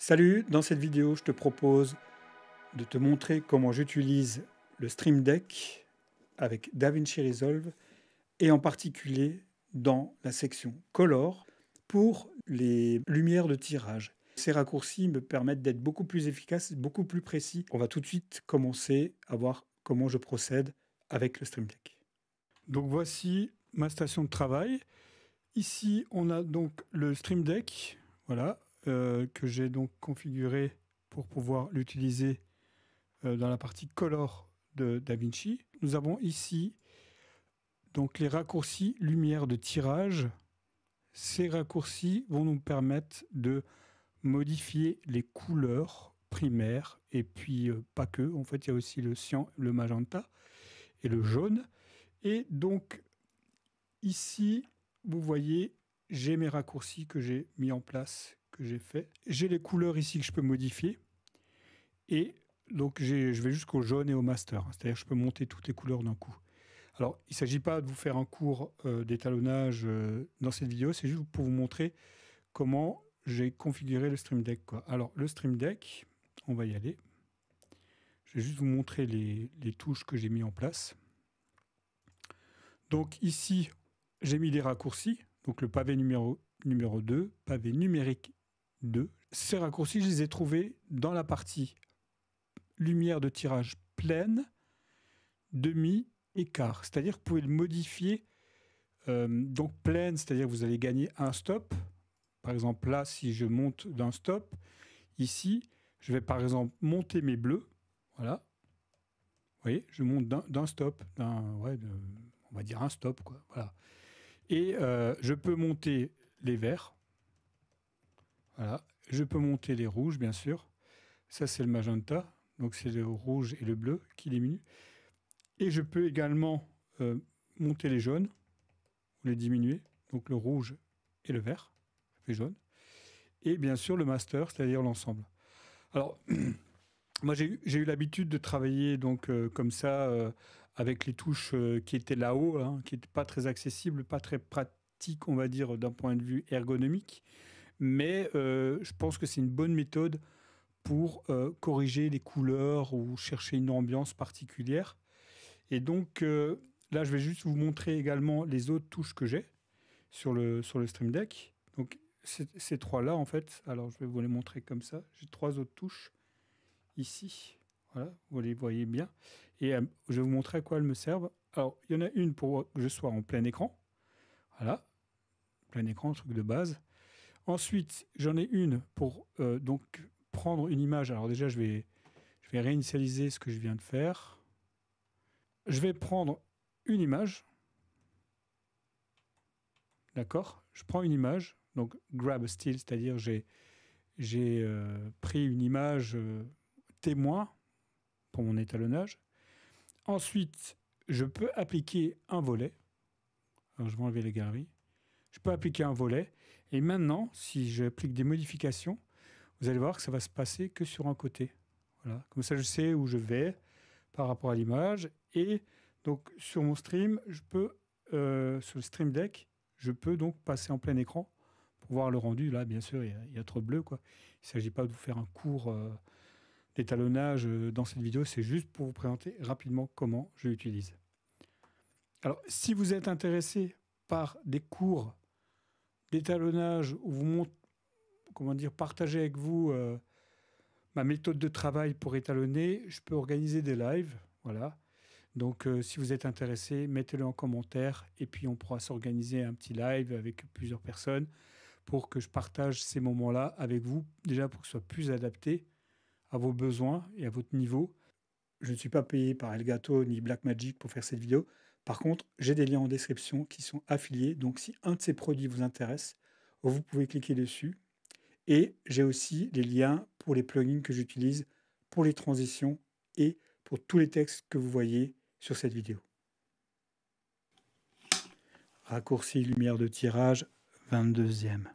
Salut, dans cette vidéo je te propose de te montrer comment j'utilise le Stream Deck avec DaVinci Resolve et en particulier dans la section Color pour les lumières de tirage. Ces raccourcis me permettent d'être beaucoup plus efficace, beaucoup plus précis. On va tout de suite commencer à voir comment je procède avec le Stream Deck. Donc voici ma station de travail. Ici, on a donc le Stream Deck, voilà, euh, que j'ai donc configuré pour pouvoir l'utiliser euh, dans la partie color de DaVinci. Nous avons ici donc les raccourcis lumière de tirage. Ces raccourcis vont nous permettre de modifier les couleurs primaires et puis euh, pas que. En fait, il y a aussi le cyan, le magenta et le jaune. Et donc ici, vous voyez, j'ai mes raccourcis que j'ai mis en place j'ai fait. J'ai les couleurs ici que je peux modifier. Et donc, je vais jusqu'au jaune et au master. C'est-à-dire que je peux monter toutes les couleurs d'un coup. Alors, il ne s'agit pas de vous faire un cours euh, d'étalonnage euh, dans cette vidéo, c'est juste pour vous montrer comment j'ai configuré le Stream Deck. Quoi. Alors, le Stream Deck, on va y aller. Je vais juste vous montrer les, les touches que j'ai mis en place. Donc ici, j'ai mis des raccourcis. Donc le pavé numéro, numéro 2, pavé numérique ces raccourcis, je les ai trouvés dans la partie lumière de tirage pleine, demi et quart. C'est-à-dire que vous pouvez le modifier. Euh, donc pleine, c'est-à-dire que vous allez gagner un stop. Par exemple, là, si je monte d'un stop, ici, je vais par exemple monter mes bleus. Voilà. Vous voyez, je monte d'un stop, on va dire un stop, Et euh, je peux monter les verts. Je peux monter les rouges, bien sûr. Ça, c'est le magenta. Donc, c'est le rouge et le bleu qui diminuent. Et je peux également euh, monter les jaunes ou les diminuer. Donc, le rouge et le vert, les jaunes. Et bien sûr, le master, c'est-à-dire l'ensemble. Alors, moi, j'ai eu l'habitude de travailler donc euh, comme ça euh, avec les touches qui étaient là-haut, hein, qui n'étaient pas très accessibles, pas très pratiques, on va dire, d'un point de vue ergonomique. Mais euh, je pense que c'est une bonne méthode pour euh, corriger les couleurs ou chercher une ambiance particulière. Et donc euh, là, je vais juste vous montrer également les autres touches que j'ai sur le, sur le Stream Deck. Donc ces trois-là, en fait, alors je vais vous les montrer comme ça. J'ai trois autres touches ici. Voilà, vous les voyez bien. Et je vais vous montrer à quoi elles me servent. Alors, il y en a une pour que je sois en plein écran. Voilà, plein écran, truc de base. Ensuite, j'en ai une pour euh, donc prendre une image. Alors déjà, je vais, je vais réinitialiser ce que je viens de faire. Je vais prendre une image. D'accord Je prends une image, donc grab still, c'est-à-dire j'ai j'ai euh, pris une image euh, témoin pour mon étalonnage. Ensuite, je peux appliquer un volet. Alors, je vais enlever les galeries. Je peux appliquer un volet et maintenant, si j'applique des modifications, vous allez voir que ça va se passer que sur un côté. Voilà. Comme ça, je sais où je vais par rapport à l'image. Et donc, sur mon stream, je peux, euh, sur le Stream Deck, je peux donc passer en plein écran pour voir le rendu. Là, bien sûr, il y a, trop de bleu. Quoi. Il ne s'agit pas de vous faire un cours euh, d'étalonnage euh, dans cette vidéo. C'est juste pour vous présenter rapidement comment je l'utilise. Alors, si vous êtes intéressé par des cours d'étalonnage où vous montre, comment dire, partager avec vous euh, ma méthode de travail pour étalonner, je peux organiser des lives. Voilà. Donc, euh, si vous êtes intéressé, mettez-le en commentaire et puis on pourra s'organiser un petit live avec plusieurs personnes pour que je partage ces moments-là avec vous, déjà pour que ce soit plus adapté à vos besoins et à votre niveau. Je ne suis pas payé par Elgato ni Blackmagic pour faire cette vidéo. Par contre, j'ai des liens en description qui sont affiliés. Donc, si un de ces produits vous intéresse, vous pouvez cliquer dessus. Et j'ai aussi les liens pour les plugins que j'utilise pour les transitions et pour tous les textes que vous voyez sur cette vidéo. Raccourci lumière de tirage, 22e.